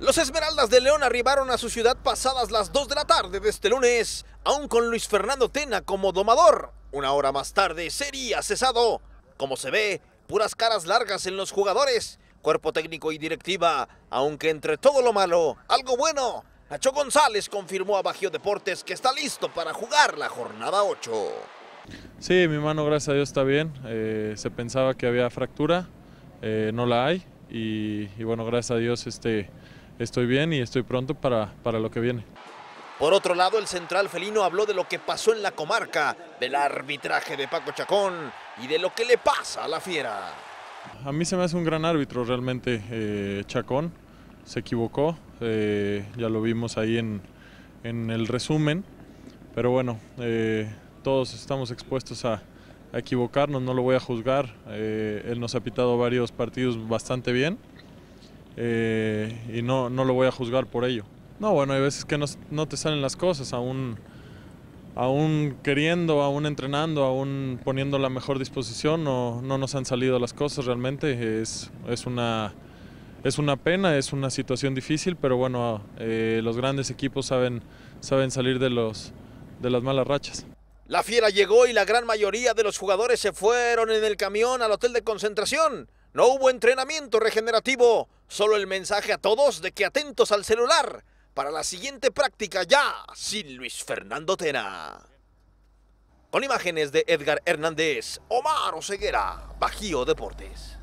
Los Esmeraldas de León arribaron a su ciudad pasadas las 2 de la tarde de este lunes, aún con Luis Fernando Tena como domador. Una hora más tarde sería cesado. Como se ve, puras caras largas en los jugadores, cuerpo técnico y directiva, aunque entre todo lo malo, algo bueno. Nacho González confirmó a Bajío Deportes que está listo para jugar la jornada 8. Sí, mi mano gracias a Dios está bien. Eh, se pensaba que había fractura, eh, no la hay. y bueno, gracias a Dios este, estoy bien y estoy pronto para, lo que viene. Por otro lado, el central felino habló de lo que pasó en la comarca, del arbitraje de Paco Chacón y de lo que le pasa a la fiera. A mí se me hace un gran árbitro realmente eh, Chacón, se equivocó, eh, ya lo vimos ahí en, el resumen, pero bueno, eh, todos estamos expuestos a, a, equivocarnos, no lo voy a juzgar, él nos ha pitado varios partidos bastante bien eh, y no, no lo voy a juzgar por ello. No, bueno, hay veces que no, no te salen las cosas, aún, aún queriendo, aún entrenando, aún poniendo la mejor disposición, no, no nos han salido las cosas realmente. Es, es, una, es una pena, es una situación difícil, pero bueno, eh, los grandes equipos saben, saben salir de, los, de las malas rachas. La fiera llegó y la gran mayoría de los jugadores se fueron en el camión al hotel de concentración. No hubo entrenamiento regenerativo, solo el mensaje a todos de que atentos al celular para la siguiente práctica ya sin Luis Fernando Tena. Con imágenes de Edgar Hernández, Omar Oseguera, Bajío Deportes.